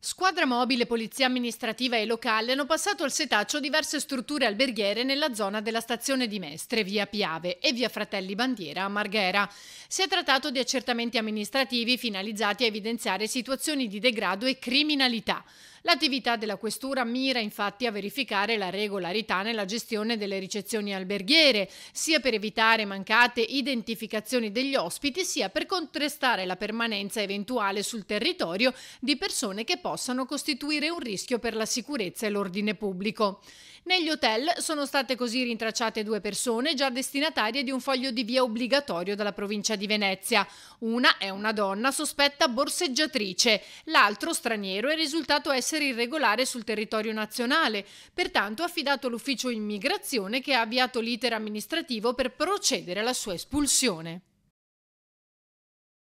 Squadra mobile, polizia amministrativa e locale hanno passato al setaccio diverse strutture alberghiere nella zona della stazione di Mestre, via Piave e via Fratelli Bandiera a Marghera. Si è trattato di accertamenti amministrativi finalizzati a evidenziare situazioni di degrado e criminalità. L'attività della questura mira infatti a verificare la regolarità nella gestione delle ricezioni alberghiere, sia per evitare mancate identificazioni degli ospiti, sia per contrastare la permanenza eventuale sul territorio di persone che possano costituire un rischio per la sicurezza e l'ordine pubblico. Negli hotel sono state così rintracciate due persone già destinatarie di un foglio di via obbligatorio dalla provincia di Venezia. Una è una donna sospetta borseggiatrice, l'altro straniero è risultato essere essere irregolare sul territorio nazionale, pertanto ha affidato l'ufficio immigrazione che ha avviato l'iter amministrativo per procedere alla sua espulsione.